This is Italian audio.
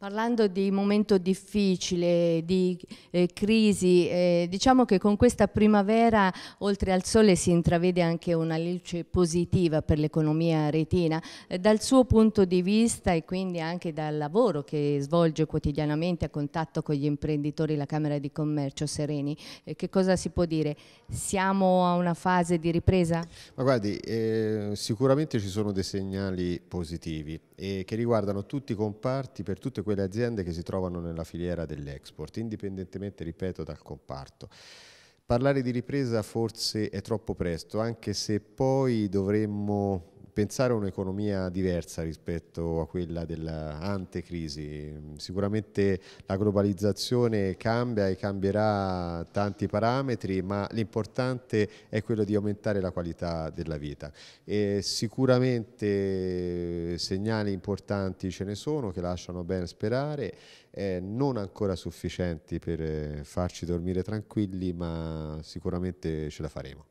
Parlando di momento difficile, di eh, crisi, eh, diciamo che con questa primavera oltre al sole si intravede anche una luce positiva per l'economia retina. Eh, dal suo punto di vista e quindi anche dal lavoro che svolge quotidianamente a contatto con gli imprenditori la Camera di Commercio Sereni, eh, che cosa si può dire? Siamo a una fase di ripresa? Ma guardi, eh, sicuramente ci sono dei segnali positivi eh, che riguardano tutti i comparti per tutte queste quelle aziende che si trovano nella filiera dell'export, indipendentemente, ripeto, dal comparto. Parlare di ripresa forse è troppo presto, anche se poi dovremmo pensare a un'economia diversa rispetto a quella dell'antecrisi. Sicuramente la globalizzazione cambia e cambierà tanti parametri, ma l'importante è quello di aumentare la qualità della vita. E sicuramente segnali importanti ce ne sono che lasciano ben sperare, eh, non ancora sufficienti per farci dormire tranquilli, ma sicuramente ce la faremo.